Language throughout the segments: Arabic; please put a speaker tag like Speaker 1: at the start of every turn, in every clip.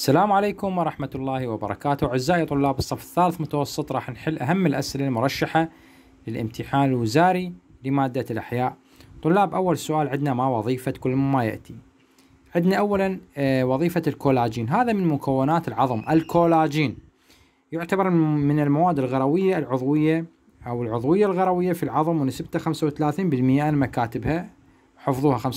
Speaker 1: السلام عليكم ورحمة الله وبركاته أعزائي طلاب الصف الثالث متوسط راح نحل أهم الأسئلة المرشحة للامتحان الوزاري لمادة الأحياء طلاب أول سؤال عندنا ما وظيفة كل ما يأتي عندنا أولا آه، وظيفة الكولاجين هذا من مكونات العظم الكولاجين يعتبر من المواد الغروية العضوية أو العضوية الغروية في العظم ونسبته 35% أنا مكاتبها حفظوها 35%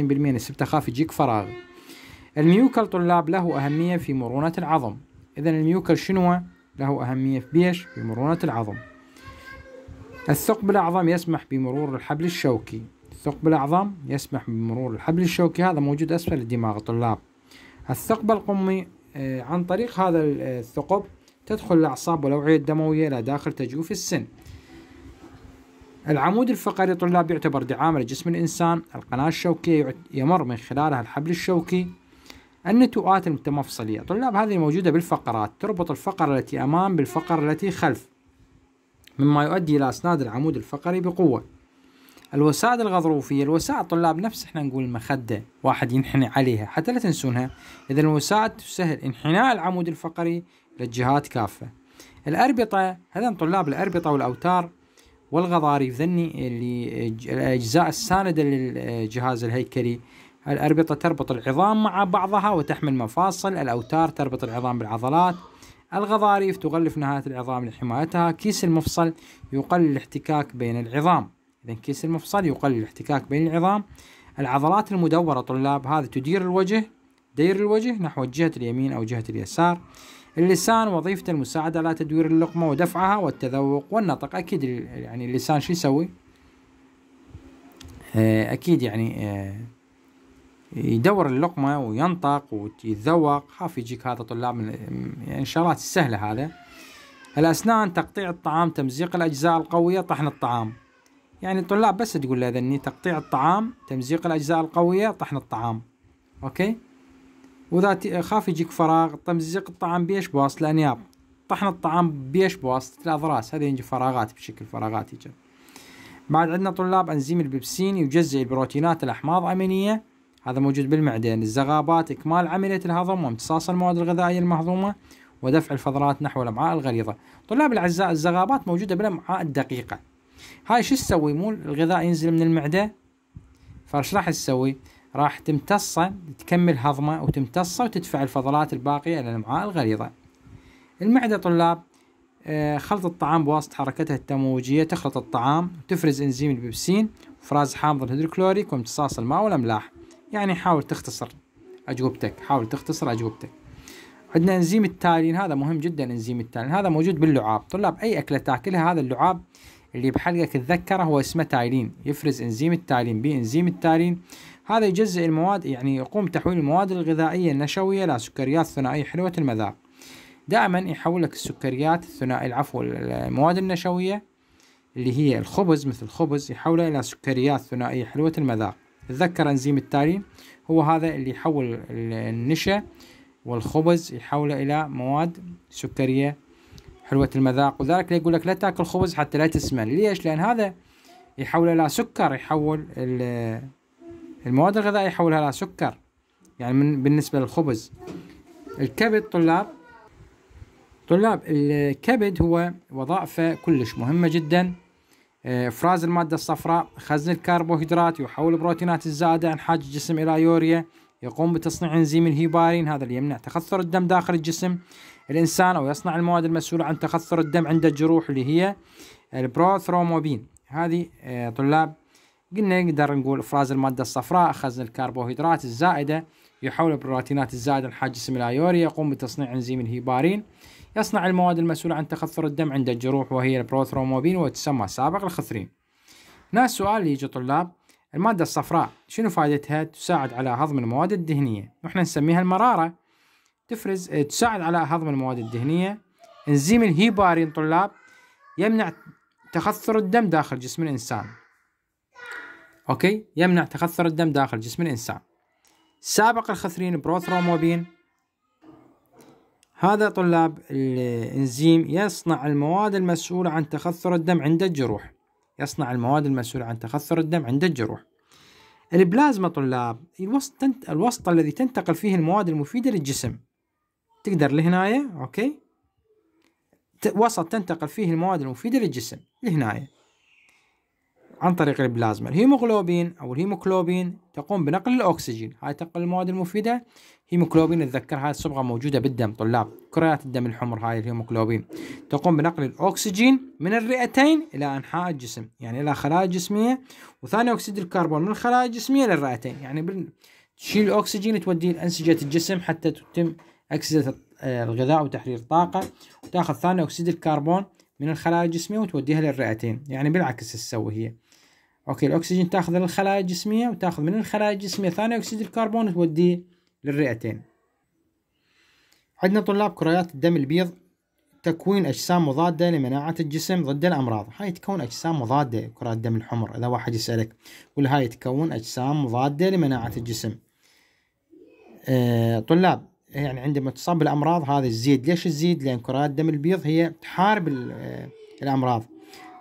Speaker 1: نسبتها خاف يجيك فراغ الميوكل طلاب له أهمية في مرونة العظم إذا الميوكل شنو له أهمية في بيش في مرونة العظم الثقب الأعظم يسمح بمرور الحبل الشوكي الثقب الأعظم يسمح بمرور الحبل الشوكي هذا موجود أسفل الدماغ طلاب الثقب القمي آه، عن طريق هذا آه، الثقب تدخل الأعصاب والأوعية الدموية إلى داخل تجويف السن العمود الفقري طلاب يعتبر دعامة لجسم الإنسان القناة الشوكية يمر من خلالها الحبل الشوكي النتوءات المتمفصلية طلاب هذه موجودة بالفقرات تربط الفقرة التي أمام بالفقرة التي خلف مما يؤدي إلى أسناد العمود الفقري بقوة الوسائد الغضروفية الوسائد طلاب نفس احنا نقول المخدة واحد ينحني عليها حتى لا تنسونها إذا الوسائد تسهل انحناء العمود الفقري للجهات كافة الأربطة هذا طلاب الأربطة والأوتار والغضاريف ذني اللي الأجزاء الساندة للجهاز الهيكلي الأربطة تربط العظام مع بعضها وتحمل مفاصل الأوتار تربط العظام بالعضلات الغضاريف تغلف نهاية العظام لحمايتها كيس المفصل يقلل الاحتكاك بين العظام إذا كيس المفصل يقلل الاحتكاك بين العظام العضلات المدورة طلاب هذه تدير الوجه دير الوجه نحو جهة اليمين أو جهة اليسار اللسان وظيفته المساعدة على تدوير اللقمة ودفعها والتذوق والنطق أكيد يعني اللسان شو يسوي آه، أكيد يعني آه، يدور اللقمة وينطق ويتذوق خاف يجيك هذا طلاب من يعني شغلات السهلة هذا الأسنان تقطيع الطعام تمزيق الأجزاء القوية طحن الطعام يعني الطلاب بس تقول له ذني تقطيع الطعام تمزيق الأجزاء القوية طحن الطعام أوكي وإذا خاف يجيك فراغ تمزيق الطعام بيش بواسطة الأنياب طحن الطعام بيش بواسطة الأضراس هذه يجي فراغات بشكل فراغات يجي بعد عندنا طلاب أنزيم البيبسين يجزئ البروتينات الأحماض أمينية هذا موجود بالمعدين الزغابات إكمال عملية الهضم وامتصاص المواد الغذائية المهضومة ودفع الفضلات نحو الأمعاء الغليظة طلاب الأعزاء الزغابات موجودة بالأمعاء الدقيقة هاي شو تسوي مو الغذاء ينزل من المعدة فايش راح تسوي راح تمتصه تكمل هضمه وتمتصه وتدفع الفضلات الباقية إلى الأمعاء الغليظة المعدة طلاب آه، خلط الطعام بواسطة حركتها التموجية تخلط الطعام وتفرز إنزيم البيبسين وفراز حامض الهيدروكلوريك وامتصاص الماء والأملاح يعني حاول تختصر أجوبتك حاول تختصر أجوبتك عندنا انزيم التالين هذا مهم جدا انزيم التالين هذا موجود باللعاب طلاب اي اكله تاكلها هذا اللعاب اللي بحلقك تذكره هو اسمه تايلين يفرز انزيم التايلين بانزيم التايلين هذا يجزئ المواد يعني يقوم تحويل المواد الغذائيه النشويه الى سكريات ثنائيه حلوه المذاق دائما يحول لك السكريات الثنائيه العفو المواد النشويه اللي هي الخبز مثل الخبز يحولها الى سكريات ثنائيه حلوه المذاق تذكر انزيم التالي هو هذا اللي يحول النشا والخبز يحوله الى مواد سكريه حلوه المذاق وذلك يقول لك لا تاكل خبز حتى لا تسمن ليش لان هذا يحوله الى سكر يحول المواد الغذائيه يحولها الى سكر يعني من بالنسبه للخبز الكبد طلاب طلاب الكبد هو وظائفه كلش مهمه جدا إفراز إيه، المادة الصفراء خزن الكربوهيدرات يحول البروتينات الزائدة عن حاج الجسم إلى يوريا يقوم بتصنيع انزيم الهيبارين هذا اللي يمنع تخثر الدم داخل الجسم الإنسان أو يصنع المواد المسؤولة عن تخثر الدم عند الجروح اللي هي البروثروموبين هذه إيه، طلاب قلنا نقدر نقول إفراز المادة الصفراء خزن الكربوهيدرات الزائدة يحول البروتينات الزائدة عن حاج الجسم إلى يوريا يقوم بتصنيع انزيم الهيبارين يصنع المواد المسؤولة عن تخثر الدم عند الجروح وهي البروثروموبين وتسمى سابق الخثرين هنا السؤال يجي طلاب المادة الصفراء شنو فائدتها تساعد على هضم المواد الدهنية واحنا نسميها المرارة تفرز آه، تساعد على هضم المواد الدهنية انزيم الهيبارين طلاب يمنع تخثر الدم داخل جسم الإنسان أوكي يمنع تخثر الدم داخل جسم الإنسان سابق الخثرين بروثروموبين هذا طلاب الإنزيم يصنع المواد المسؤولة عن تخثر الدم عند الجروح يصنع المواد المسؤولة عن تخثر الدم عند الجروح البلازما طلاب الوسط الوسط الذي تنتقل فيه المواد المفيدة للجسم تقدر لهنايا أوكي وسط تنتقل فيه المواد المفيدة للجسم لهنايا عن طريق البلازما الهيموغلوبين او الهيموكلوبين تقوم بنقل الاكسجين هاي تنقل المواد المفيده هيموكلوبين اتذكر هاي الصبغه موجوده بالدم طلاب كريات الدم الحمر هاي الهيموكلوبين تقوم بنقل الاكسجين من الرئتين الى انحاء الجسم يعني الى خلايا جسميه وثاني اكسيد الكربون من الخلايا الجسميه للرئتين يعني تشيل الاكسجين توديه لانسجه الجسم حتى تتم اكسده آه، الغذاء وتحرير طاقه وتاخذ ثاني اكسيد الكربون من الخلايا الجسميه وتوديها للرئتين يعني بالعكس تسوي هي اوكي الاكسجين تاخذ للخلايا الجسميه وتاخذ من الخلايا الجسميه ثاني اكسيد الكربون وتوديه للرئتين عندنا طلاب كريات الدم البيض تكوين اجسام مضاده لمناعه الجسم ضد الامراض هاي تكون اجسام مضاده كرات الدم الحمر اذا واحد يسالك قول هاي تكون اجسام مضاده لمناعه الجسم أه طلاب يعني عندما تصاب بالامراض هذا تزيد ليش تزيد لان كرات الدم البيض هي تحارب آه، الامراض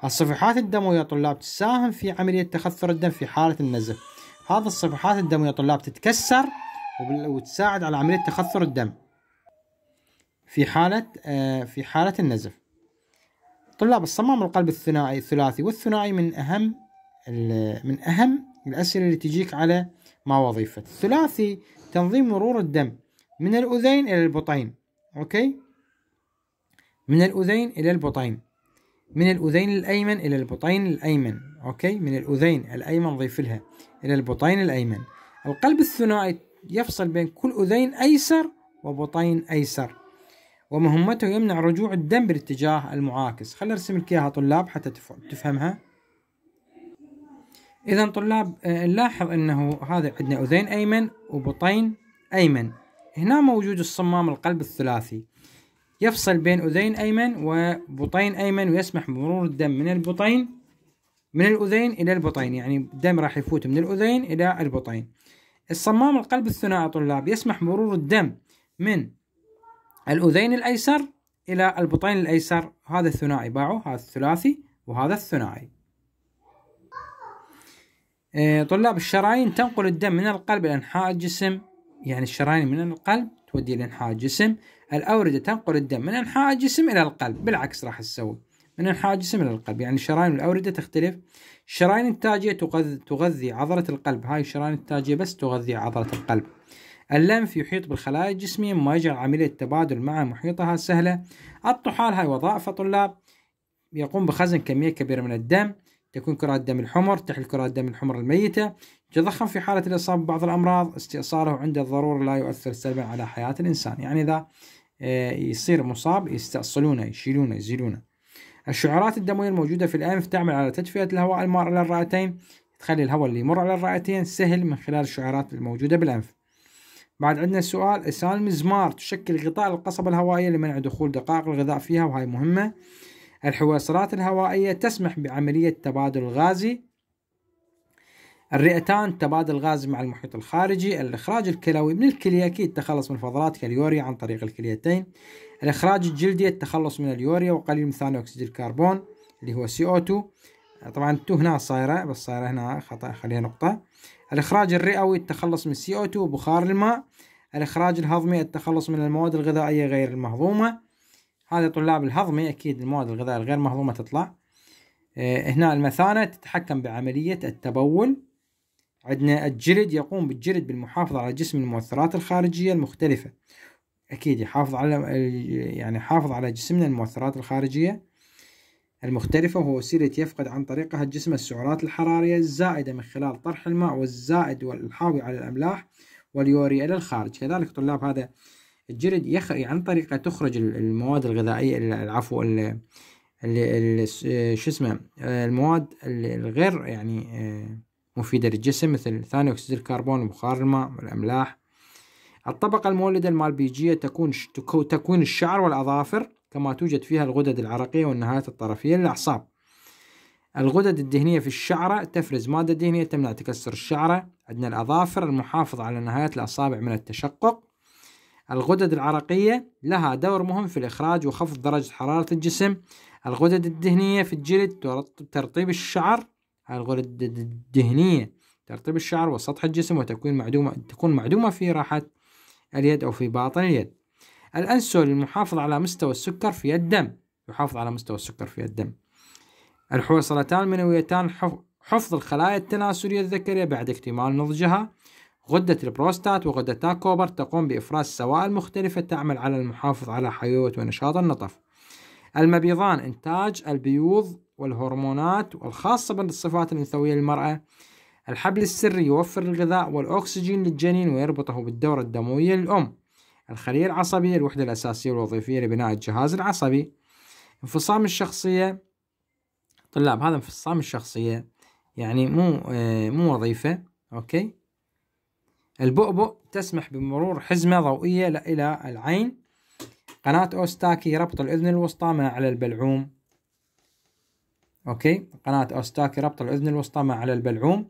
Speaker 1: الصفحات الدموية طلاب تساهم في عملية تخثر الدم في حالة النزف هذه الصفحات الدموية طلاب تتكسر وتساعد على عملية تخثر الدم في حالة آه، في حالة النزف طلاب الصمام القلب الثنائي الثلاثي والثنائي من أهم من أهم الأسئلة اللي تجيك على ما وظيفة الثلاثي تنظيم مرور الدم من الأذين إلى البطين أوكي من الأذين إلى البطين من الأذين الأيمن إلى البطين الأيمن أوكي من الأذين الأيمن ضيف لها إلى البطين الأيمن القلب الثنائي يفصل بين كل أذين أيسر وبطين أيسر ومهمته يمنع رجوع الدم بالاتجاه المعاكس خلينا أرسم لك إياها طلاب حتى تفهمها إذا طلاب آه، نلاحظ أنه هذا عندنا أذين أيمن وبطين أيمن هنا موجود الصمام القلب الثلاثي يفصل بين أذين أيمن وبطين أيمن ويسمح بمرور الدم من البطين من الأذين إلى البطين يعني الدم راح يفوت من الأذين إلى البطين الصمام القلب الثنائي طلاب يسمح مرور الدم من الأذين الأيسر إلى البطين الأيسر هذا الثنائي باعه هذا الثلاثي وهذا الثنائي إيه، طلاب الشرايين تنقل الدم من القلب إلى أنحاء الجسم يعني الشرايين من القلب تودي إلى أنحاء الجسم الأوردة تنقل الدم من أنحاء الجسم إلى القلب بالعكس راح تسوي من أنحاء الجسم إلى القلب يعني الشرايين والأوردة تختلف الشرايين التاجية تغذي, تغذي عضلة القلب هاي الشرايين التاجية بس تغذي عضلة القلب اللمف يحيط بالخلايا الجسمية ما يجعل عملية التبادل مع محيطها سهلة الطحال هاي وظائفه طلاب يقوم بخزن كمية كبيرة من الدم تكون كرات الدم الحمر تحل كرات الدم الحمر الميتة يتضخم في حالة الإصابة ببعض الأمراض استئصاله عند الضرورة لا يؤثر سلبا على حياة الإنسان يعني إذا آه، يصير مصاب يستأصلونه يشيلونه يزيلونه الشعرات الدموية الموجودة في الأنف تعمل على تدفئة الهواء المار إلى الرئتين تخلي الهواء اللي يمر على الرئتين سهل من خلال الشعرات الموجودة بالأنف بعد عندنا السؤال إسهال المزمار تشكل غطاء القصبة الهوائية لمنع دخول دقائق الغذاء فيها وهي مهمة الحويصلات الهوائية تسمح بعملية تبادل غازي الرئتان تبادل غاز مع المحيط الخارجي الإخراج الكلوي من الكلياكي التخلص من فضلات كاليوريا عن طريق الكليتين الإخراج الجلدي التخلص من اليوريا وقليل من ثاني أكسيد الكربون اللي هو CO2 طبعا تو هنا صايرة بس صايرة هنا خطأ خليها نقطة الإخراج الرئوي التخلص من CO2 وبخار الماء الإخراج الهضمي التخلص من المواد الغذائية غير المهضومة هذا طلاب الهضمي أكيد المواد الغذائية الغير مهضومة تطلع آه، هنا المثانة تتحكم بعملية التبول عندنا الجلد يقوم بالجلد بالمحافظة على جسم المؤثرات الخارجية المختلفة أكيد يحافظ على يعني يحافظ على جسمنا المؤثرات الخارجية المختلفة وهو وسيلة يفقد عن طريقها الجسم السعرات الحرارية الزائدة من خلال طرح الماء والزائد والحاوي على الأملاح واليوري إلى الخارج كذلك طلاب هذا الجلد يخ... عن طريقه تخرج المواد الغذائيه العفو ال... ال... شو اسمه المواد الغير يعني آه، مفيده للجسم مثل ثاني اكسيد الكربون وبخار الماء والاملاح الطبقه المولده المالبيجيه تكون تكوين الشعر والاظافر كما توجد فيها الغدد العرقيه والنهايات الطرفيه للاعصاب الغدد الدهنية في الشعرة تفرز مادة دهنية تمنع تكسر الشعرة عندنا الأظافر المحافظة على نهايات الأصابع من التشقق الغدد العرقية لها دور مهم في الإخراج وخفض درجة حرارة الجسم الغدد الدهنية في الجلد ترطيب الشعر الغدد الدهنية ترطيب الشعر وسطح الجسم وتكون معدومة تكون معدومة في راحة اليد أو في باطن اليد الأنسول المحافظ على مستوى السكر في الدم يحافظ على مستوى السكر في الدم الحويصلتان المنويتان حفظ الخلايا التناسلية الذكرية بعد اكتمال نضجها غدة البروستات وغدة تاكوبر تقوم بإفراز سوائل مختلفة تعمل على المحافظ على حيوية ونشاط النطف المبيضان إنتاج البيوض والهرمونات والخاصة بالصفات الأنثوية للمرأة الحبل السري يوفر الغذاء والأكسجين للجنين ويربطه بالدورة الدموية للأم الخلية العصبية الوحدة الأساسية الوظيفية لبناء الجهاز العصبي انفصام الشخصية طلاب هذا انفصام الشخصية يعني مو آه، مو وظيفة أوكي البؤبؤ تسمح بمرور حزمة ضوئية إلى العين قناة أوستاكي ربط الأذن الوسطى مع على البلعوم أوكي قناة أوستاكي ربط الأذن الوسطى مع على البلعوم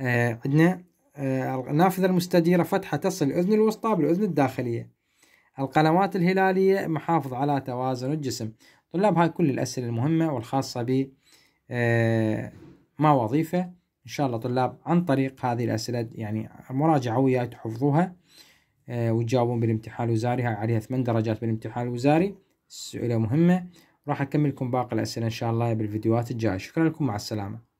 Speaker 1: آه عندنا آه النافذة المستديرة فتحة تصل الأذن الوسطى بالأذن الداخلية القنوات الهلالية محافظ على توازن الجسم طلاب هاي كل الأسئلة المهمة والخاصة ب آه ما وظيفة إن شاء الله طلاب عن طريق هذه الأسئلة يعني مراجعة وياي تحفظوها آه، وتجاوبون بالامتحان الوزاري هاي عليها ثمان درجات بالامتحان الوزاري أسئلة مهمة راح أكملكم باقي الأسئلة إن شاء الله بالفيديوهات الجاية شكرا لكم مع السلامة